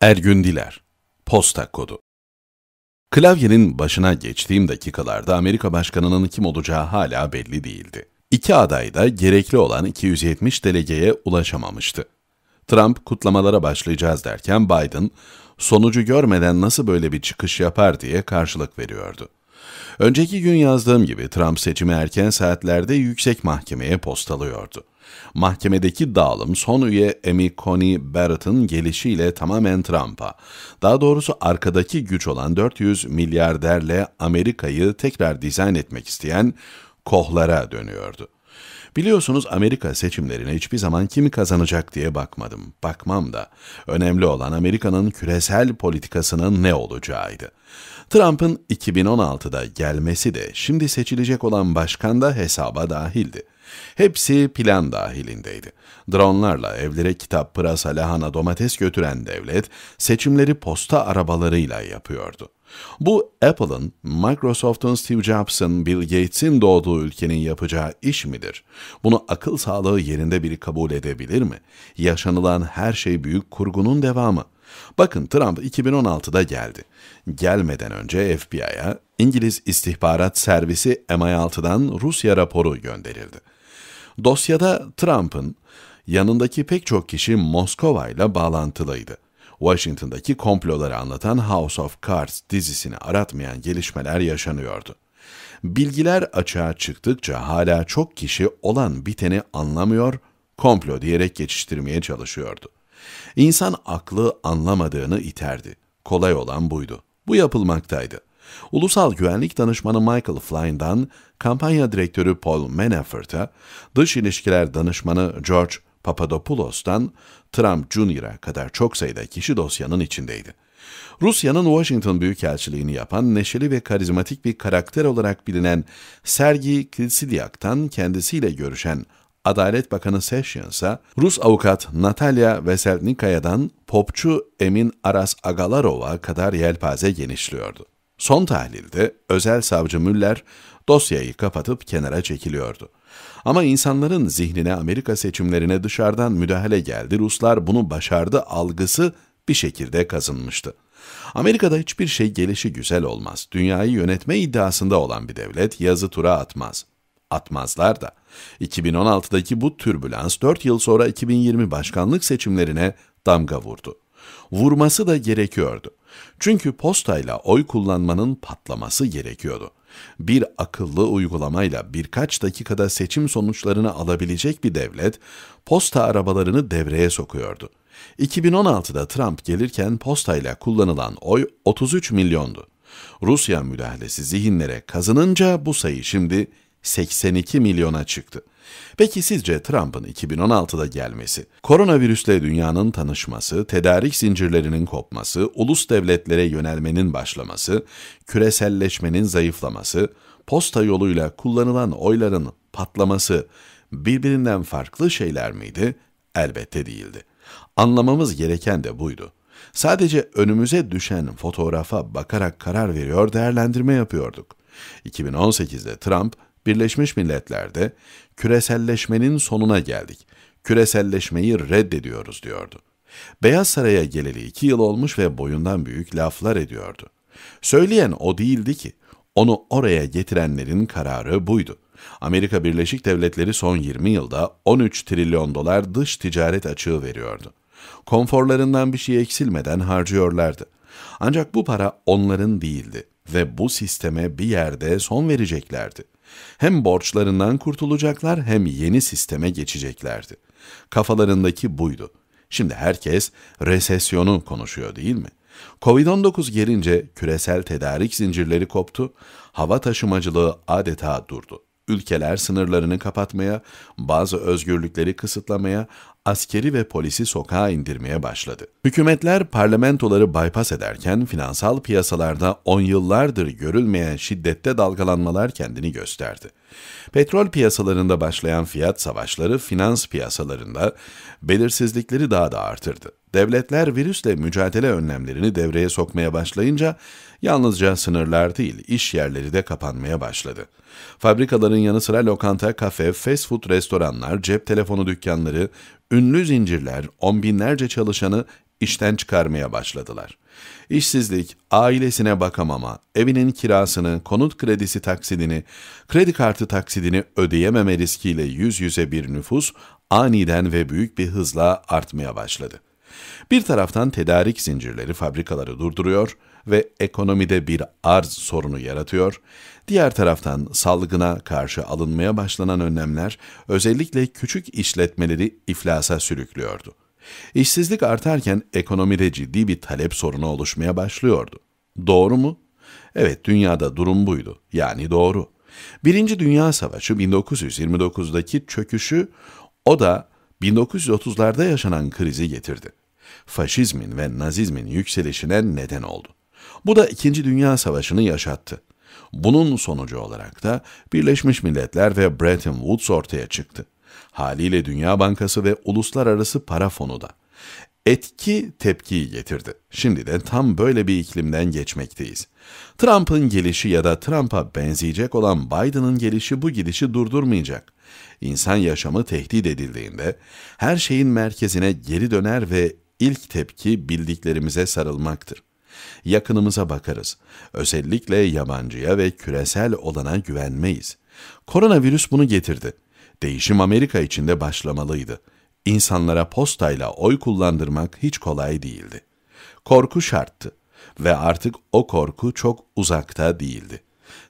Ergün Diler, Posta Kodu Klavyenin başına geçtiğim dakikalarda Amerika Başkanı'nın kim olacağı hala belli değildi. İki aday da gerekli olan 270 delegeye ulaşamamıştı. Trump kutlamalara başlayacağız derken Biden, sonucu görmeden nasıl böyle bir çıkış yapar diye karşılık veriyordu. Önceki gün yazdığım gibi Trump seçimi erken saatlerde yüksek mahkemeye postalıyordu. Mahkemedeki dağılım son üye Amy Coney Barrett'ın gelişiyle tamamen Trump'a, daha doğrusu arkadaki güç olan 400 milyarderle Amerika'yı tekrar dizayn etmek isteyen kohlara dönüyordu. Biliyorsunuz Amerika seçimlerine hiçbir zaman kim kazanacak diye bakmadım. Bakmam da. Önemli olan Amerika'nın küresel politikasının ne olacağıydı. Trump'ın 2016'da gelmesi de şimdi seçilecek olan başkan da hesaba dahildi. Hepsi plan dahilindeydi. Dronlarla evlere kitap, pırasa, lahana, domates götüren devlet seçimleri posta arabalarıyla yapıyordu. Bu Apple'ın, Microsoft'un Steve Jobs'ın, Bill Gates'in doğduğu ülkenin yapacağı iş midir? Bunu akıl sağlığı yerinde biri kabul edebilir mi? Yaşanılan her şey büyük kurgunun devamı. Bakın Trump 2016'da geldi. Gelmeden önce FBI'ya İngiliz istihbarat servisi MI6'dan Rusya raporu gönderildi. Dosyada Trump'ın yanındaki pek çok kişi Moskova ile bağlantılıydı. Washington'daki komploları anlatan House of Cards dizisini aratmayan gelişmeler yaşanıyordu. Bilgiler açığa çıktıkça hala çok kişi olan biteni anlamıyor, komplo diyerek geçiştirmeye çalışıyordu. İnsan aklı anlamadığını iterdi. Kolay olan buydu. Bu yapılmaktaydı. Ulusal Güvenlik Danışmanı Michael Flynn'dan kampanya direktörü Paul Manafort'a, dış ilişkiler danışmanı George Papadopoulos'tan Trump Jr.'a kadar çok sayıda kişi dosyanın içindeydi. Rusya'nın Washington Büyükelçiliğini yapan neşeli ve karizmatik bir karakter olarak bilinen Sergi Kilitsidiak'tan kendisiyle görüşen Adalet Bakanı Sessions'a, Rus avukat Natalya Veselnikaya'dan popçu Emin Aras Agalarov'a kadar yelpaze genişliyordu. Son tahlilde özel savcı Müller dosyayı kapatıp kenara çekiliyordu. Ama insanların zihnine Amerika seçimlerine dışarıdan müdahale geldi. Ruslar bunu başardı algısı bir şekilde kazınmıştı. Amerika'da hiçbir şey gelişi güzel olmaz. Dünyayı yönetme iddiasında olan bir devlet yazı tura atmaz. Atmazlar da. 2016'daki bu türbülans 4 yıl sonra 2020 başkanlık seçimlerine damga vurdu. Vurması da gerekiyordu. Çünkü postayla oy kullanmanın patlaması gerekiyordu. Bir akıllı uygulamayla birkaç dakikada seçim sonuçlarını alabilecek bir devlet, posta arabalarını devreye sokuyordu. 2016'da Trump gelirken postayla kullanılan oy 33 milyondu. Rusya müdahalesi zihinlere kazınınca bu sayı şimdi 82 milyona çıktı. Peki sizce Trump'ın 2016'da gelmesi, koronavirüsle dünyanın tanışması, tedarik zincirlerinin kopması, ulus devletlere yönelmenin başlaması, küreselleşmenin zayıflaması, posta yoluyla kullanılan oyların patlaması birbirinden farklı şeyler miydi? Elbette değildi. Anlamamız gereken de buydu. Sadece önümüze düşen fotoğrafa bakarak karar veriyor, değerlendirme yapıyorduk. 2018'de Trump Birleşmiş Milletler'de küreselleşmenin sonuna geldik. Küreselleşmeyi reddediyoruz diyordu. Beyaz Saray'a geleli iki yıl olmuş ve boyundan büyük laflar ediyordu. Söyleyen o değildi ki. Onu oraya getirenlerin kararı buydu. Amerika Birleşik Devletleri son 20 yılda 13 trilyon dolar dış ticaret açığı veriyordu. Konforlarından bir şey eksilmeden harcıyorlardı. Ancak bu para onların değildi ve bu sisteme bir yerde son vereceklerdi. Hem borçlarından kurtulacaklar hem yeni sisteme geçeceklerdi. Kafalarındaki buydu. Şimdi herkes resesyonu konuşuyor değil mi? Covid-19 gelince küresel tedarik zincirleri koptu, hava taşımacılığı adeta durdu ülkeler sınırlarını kapatmaya, bazı özgürlükleri kısıtlamaya, askeri ve polisi sokağa indirmeye başladı. Hükümetler parlamentoları bypass ederken finansal piyasalarda on yıllardır görülmeyen şiddette dalgalanmalar kendini gösterdi. Petrol piyasalarında başlayan fiyat savaşları finans piyasalarında belirsizlikleri daha da artırdı. Devletler virüsle mücadele önlemlerini devreye sokmaya başlayınca Yalnızca sınırlar değil, iş yerleri de kapanmaya başladı. Fabrikaların yanı sıra lokanta, kafe, fast food restoranlar, cep telefonu dükkanları, ünlü zincirler, on binlerce çalışanı işten çıkarmaya başladılar. İşsizlik, ailesine bakamama, evinin kirasını, konut kredisi taksidini, kredi kartı taksidini ödeyememe riskiyle yüz yüze bir nüfus aniden ve büyük bir hızla artmaya başladı. Bir taraftan tedarik zincirleri fabrikaları durduruyor, ve ekonomide bir arz sorunu yaratıyor. Diğer taraftan salgına karşı alınmaya başlanan önlemler özellikle küçük işletmeleri iflasa sürüklüyordu. İşsizlik artarken ekonomide ciddi bir talep sorunu oluşmaya başlıyordu. Doğru mu? Evet, dünyada durum buydu. Yani doğru. Birinci Dünya Savaşı 1929'daki çöküşü o da 1930'larda yaşanan krizi getirdi. Faşizmin ve nazizmin yükselişine neden oldu. Bu da İkinci Dünya Savaşı'nı yaşattı. Bunun sonucu olarak da Birleşmiş Milletler ve Bretton Woods ortaya çıktı. Haliyle Dünya Bankası ve Uluslararası Para Fonu da. Etki tepkiyi getirdi. Şimdi de tam böyle bir iklimden geçmekteyiz. Trump'ın gelişi ya da Trump'a benzeyecek olan Biden'ın gelişi bu gidişi durdurmayacak. İnsan yaşamı tehdit edildiğinde her şeyin merkezine geri döner ve ilk tepki bildiklerimize sarılmaktır. Yakınımıza bakarız. Özellikle yabancıya ve küresel olana güvenmeyiz. Koronavirüs bunu getirdi. Değişim Amerika içinde başlamalıydı. İnsanlara postayla oy kullandırmak hiç kolay değildi. Korku şarttı ve artık o korku çok uzakta değildi.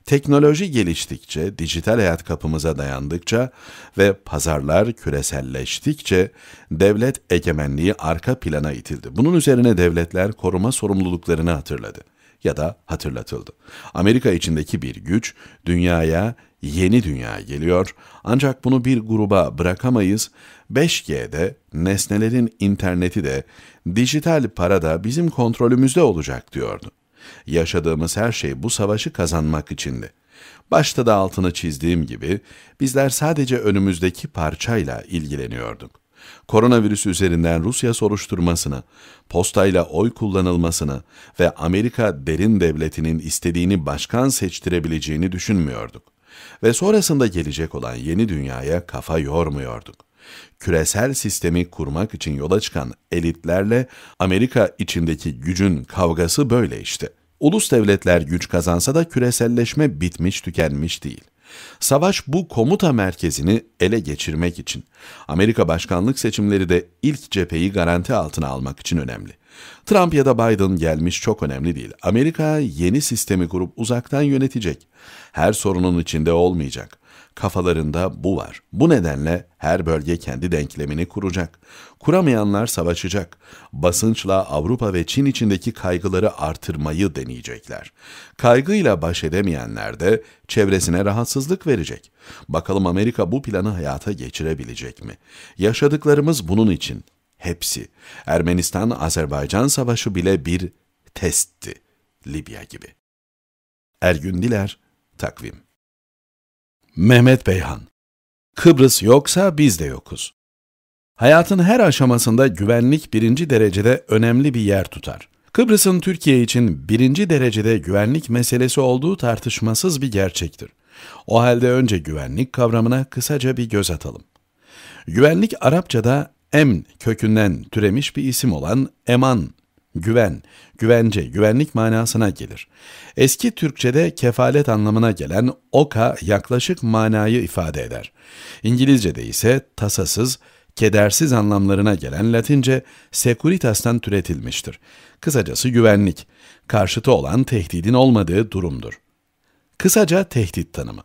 Teknoloji geliştikçe, dijital hayat kapımıza dayandıkça ve pazarlar küreselleştikçe devlet egemenliği arka plana itildi. Bunun üzerine devletler koruma sorumluluklarını hatırladı ya da hatırlatıldı. Amerika içindeki bir güç dünyaya yeni dünya geliyor ancak bunu bir gruba bırakamayız. 5G'de nesnelerin interneti de dijital para da bizim kontrolümüzde olacak diyordu. Yaşadığımız her şey bu savaşı kazanmak içindi. Başta da altını çizdiğim gibi bizler sadece önümüzdeki parçayla ilgileniyorduk. Koronavirüs üzerinden Rusya soruşturmasını, postayla oy kullanılmasını ve Amerika derin devletinin istediğini başkan seçtirebileceğini düşünmüyorduk. Ve sonrasında gelecek olan yeni dünyaya kafa yormuyorduk küresel sistemi kurmak için yola çıkan elitlerle Amerika içindeki gücün kavgası böyle işte. Ulus devletler güç kazansa da küreselleşme bitmiş tükenmiş değil. Savaş bu komuta merkezini ele geçirmek için. Amerika başkanlık seçimleri de ilk cepheyi garanti altına almak için önemli. Trump ya da Biden gelmiş çok önemli değil. Amerika yeni sistemi kurup uzaktan yönetecek. Her sorunun içinde olmayacak. Kafalarında bu var. Bu nedenle her bölge kendi denklemini kuracak. Kuramayanlar savaşacak. Basınçla Avrupa ve Çin içindeki kaygıları artırmayı deneyecekler. Kaygıyla baş edemeyenler de çevresine rahatsızlık verecek. Bakalım Amerika bu planı hayata geçirebilecek mi? Yaşadıklarımız bunun için. Hepsi. Ermenistan-Azerbaycan savaşı bile bir testti. Libya gibi. Ergün Diler, Takvim Mehmet Beyhan Kıbrıs yoksa biz de yokuz. Hayatın her aşamasında güvenlik birinci derecede önemli bir yer tutar. Kıbrıs'ın Türkiye için birinci derecede güvenlik meselesi olduğu tartışmasız bir gerçektir. O halde önce güvenlik kavramına kısaca bir göz atalım. Güvenlik Arapçada emn kökünden türemiş bir isim olan eman Güven, güvence, güvenlik manasına gelir. Eski Türkçe'de kefalet anlamına gelen oka yaklaşık manayı ifade eder. İngilizce'de ise tasasız, kedersiz anlamlarına gelen Latince securitas'tan türetilmiştir. Kısacası güvenlik, karşıtı olan tehdidin olmadığı durumdur. Kısaca tehdit tanımı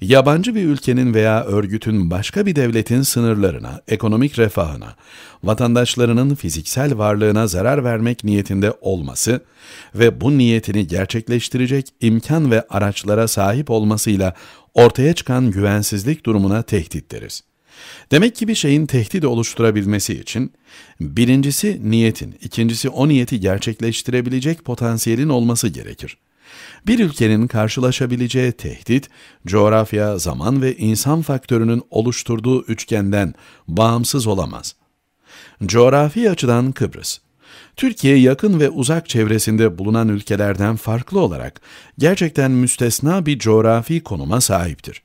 yabancı bir ülkenin veya örgütün başka bir devletin sınırlarına, ekonomik refahına, vatandaşlarının fiziksel varlığına zarar vermek niyetinde olması ve bu niyetini gerçekleştirecek imkan ve araçlara sahip olmasıyla ortaya çıkan güvensizlik durumuna tehdit deriz. Demek ki bir şeyin tehdit oluşturabilmesi için birincisi niyetin, ikincisi o niyeti gerçekleştirebilecek potansiyelin olması gerekir. Bir ülkenin karşılaşabileceği tehdit, coğrafya, zaman ve insan faktörünün oluşturduğu üçgenden bağımsız olamaz. Coğrafi açıdan Kıbrıs, Türkiye yakın ve uzak çevresinde bulunan ülkelerden farklı olarak gerçekten müstesna bir coğrafi konuma sahiptir.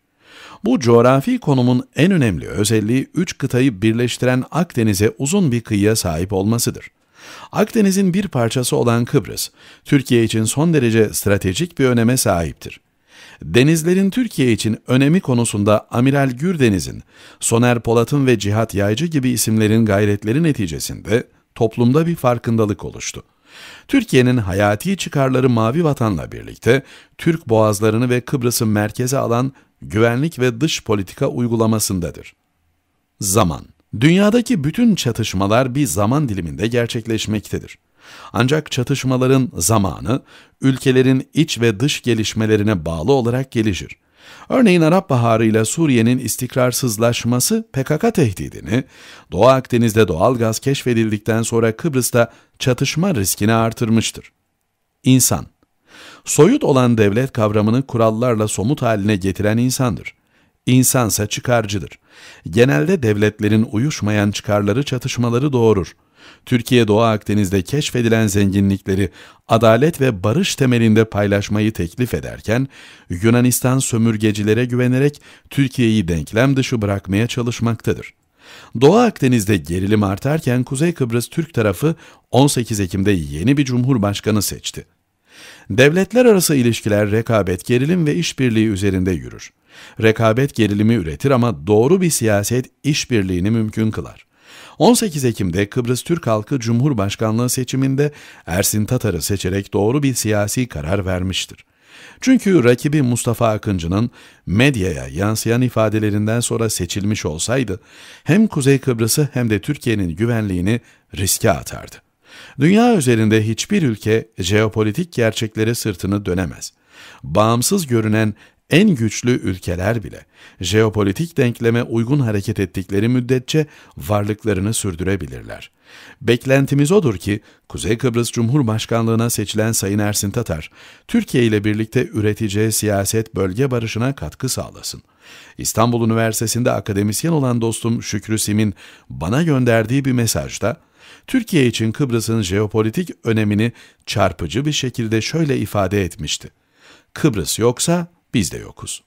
Bu coğrafi konumun en önemli özelliği üç kıtayı birleştiren Akdeniz'e uzun bir kıyıya sahip olmasıdır. Akdeniz'in bir parçası olan Kıbrıs, Türkiye için son derece stratejik bir öneme sahiptir. Denizlerin Türkiye için önemi konusunda Amiral Gürdeniz'in, Soner Polat'ın ve Cihat Yaycı gibi isimlerin gayretleri neticesinde toplumda bir farkındalık oluştu. Türkiye'nin hayati çıkarları Mavi Vatan'la birlikte Türk boğazlarını ve Kıbrıs'ı merkeze alan güvenlik ve dış politika uygulamasındadır. Zaman Dünyadaki bütün çatışmalar bir zaman diliminde gerçekleşmektedir. Ancak çatışmaların zamanı ülkelerin iç ve dış gelişmelerine bağlı olarak gelişir. Örneğin Arap Baharı ile Suriye'nin istikrarsızlaşması PKK tehdidini, Doğu Akdeniz'de doğal gaz keşfedildikten sonra Kıbrıs'ta çatışma riskini artırmıştır. İnsan Soyut olan devlet kavramını kurallarla somut haline getiren insandır. İnsansa çıkarcıdır. Genelde devletlerin uyuşmayan çıkarları çatışmaları doğurur. Türkiye Doğu Akdeniz'de keşfedilen zenginlikleri adalet ve barış temelinde paylaşmayı teklif ederken, Yunanistan sömürgecilere güvenerek Türkiye'yi denklem dışı bırakmaya çalışmaktadır. Doğu Akdeniz'de gerilim artarken Kuzey Kıbrıs Türk tarafı 18 Ekim'de yeni bir cumhurbaşkanı seçti. Devletler arası ilişkiler rekabet, gerilim ve işbirliği üzerinde yürür. Rekabet gerilimi üretir ama doğru bir siyaset işbirliğini mümkün kılar. 18 Ekim'de Kıbrıs Türk halkı Cumhurbaşkanlığı seçiminde Ersin Tatar'ı seçerek doğru bir siyasi karar vermiştir. Çünkü rakibi Mustafa Akıncı'nın medyaya yansıyan ifadelerinden sonra seçilmiş olsaydı hem Kuzey Kıbrıs'ı hem de Türkiye'nin güvenliğini riske atardı. Dünya üzerinde hiçbir ülke jeopolitik gerçeklere sırtını dönemez. Bağımsız görünen en güçlü ülkeler bile jeopolitik denkleme uygun hareket ettikleri müddetçe varlıklarını sürdürebilirler. Beklentimiz odur ki Kuzey Kıbrıs Cumhurbaşkanlığına seçilen Sayın Ersin Tatar, Türkiye ile birlikte üreteceği siyaset bölge barışına katkı sağlasın. İstanbul Üniversitesi'nde akademisyen olan dostum Şükrü Sim'in bana gönderdiği bir mesajda, Türkiye için Kıbrıs'ın jeopolitik önemini çarpıcı bir şekilde şöyle ifade etmişti. Kıbrıs yoksa biz de yokuz.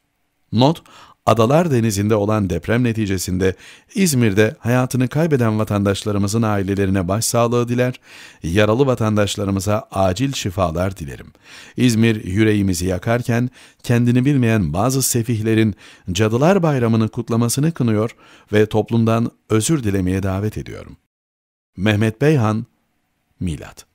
Not, Adalar Denizi'nde olan deprem neticesinde İzmir'de hayatını kaybeden vatandaşlarımızın ailelerine başsağlığı diler, yaralı vatandaşlarımıza acil şifalar dilerim. İzmir yüreğimizi yakarken kendini bilmeyen bazı sefihlerin Cadılar Bayramı'nı kutlamasını kınıyor ve toplumdan özür dilemeye davet ediyorum. Mehmet Beyhan Milat